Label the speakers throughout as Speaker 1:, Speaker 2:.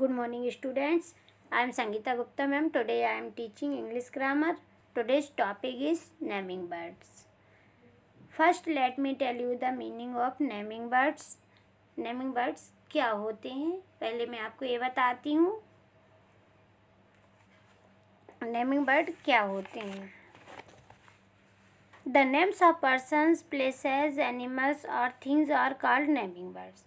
Speaker 1: good morning students i am sangeeta gupta ma'am today i am teaching english grammar today's topic is naming birds first let me tell you the meaning of naming birds naming birds क्या होते हैं पहले मैं आपको ये बताती हूँ naming bird क्या होते हैं the names of persons places animals और things are called naming words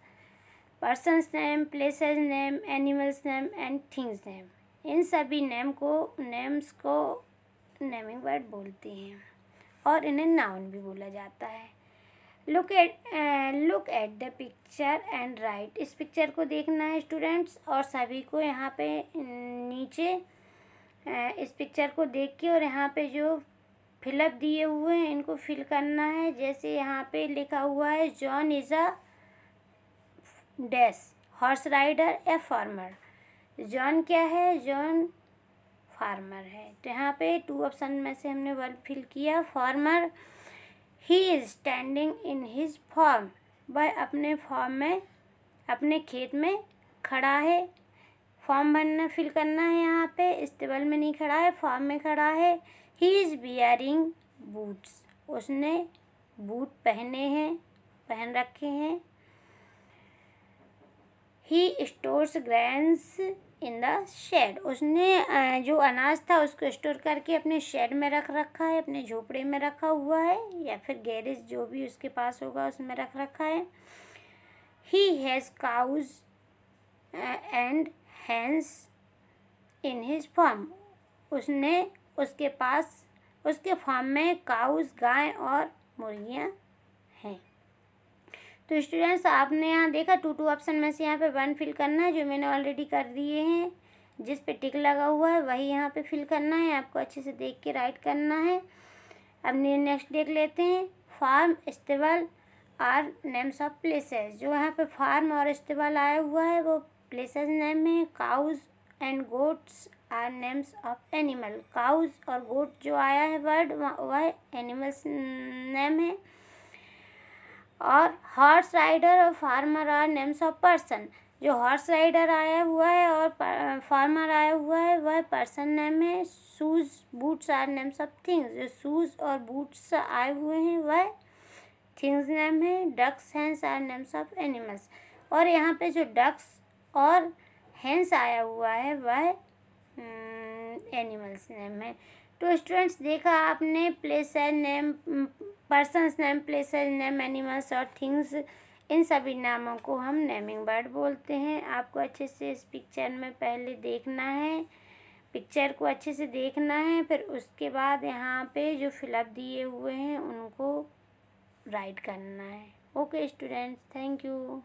Speaker 1: persons name place name animals name and things name इन सभी नेम को नेम्स को नेमिंग वर्ड बोलते हैं और इन्हें नाउन भी बोला जाता है look at look at the picture and right इस पिक्चर को देखना है स्टूडेंट्स और सभी को यहाँ पे नीचे uh, इस पिक्चर को देख के और यहाँ पे जो फिलअप दिए हुए हैं इनको फिल करना है जैसे यहाँ पे लिखा हुआ है John is a dash horse rider a farmer John क्या है जॉन फार्मर है तो यहाँ पे टू ऑप्शन में से हमने वर्ड फिल किया farmer he is standing in his farm वह अपने फॉर्म में अपने खेत में खड़ा है फॉर्म भरना फिल करना है यहाँ पे इस्तेबल में नहीं खड़ा है फॉर्म में खड़ा है ही इज़ बियरिंग बूट्स उसने बूट पहने हैं पहन रखे हैं he stores grains in the shed उसने जो अनाज था उसको स्टोर करके अपने शेड में रख रखा है अपने झोपड़े में रखा हुआ है या फिर गैरेज जो भी उसके पास होगा उसमें रख रखा है he has cows and hens in his farm उसने उसके पास उसके फार्म में काउज गाय और मुर्गियाँ हैं तो स्टूडेंट्स आपने यहाँ देखा टू टू ऑप्शन में से यहाँ पे वन फिल करना है जो मैंने ऑलरेडी कर दिए हैं जिस पे टिक लगा हुआ है वही यहाँ पे फिल करना है आपको अच्छे से देख के राइट करना है अब नेक्स्ट देख लेते हैं farm stable are names of places जो यहाँ पे फार्म और इस्तेवाल आया हुआ है वो प्लेसेस नेम है cows and goats are names of animal cows और गोट जो आया है वर्ड वह एनिमल्स नेम है और हॉर्स राइडर और farmer are names of person जो हॉर्स राइडर आया हुआ है और फार्मर आया हुआ है वह पर्सन नेम है shoes boots are names of things जो शूज़ और बूट्स आए हुए हैं वह थिंग्स नेम है ducks hens are names of animals और यहाँ पे जो डक्स और हैंस आया हुआ है वह एनिमल्स नेम है तो स्टूडेंट्स देखा आपने place and name persons name place and name animals और थिंग्स इन सभी नामों को हम नेमिंग वर्ड बोलते हैं आपको अच्छे से इस पिक्चर में पहले देखना है पिक्चर को अच्छे से देखना है फिर उसके बाद यहाँ पे जो फिलअप दिए हुए हैं उनको राइट करना है ओके स्टूडेंट्स थैंक यू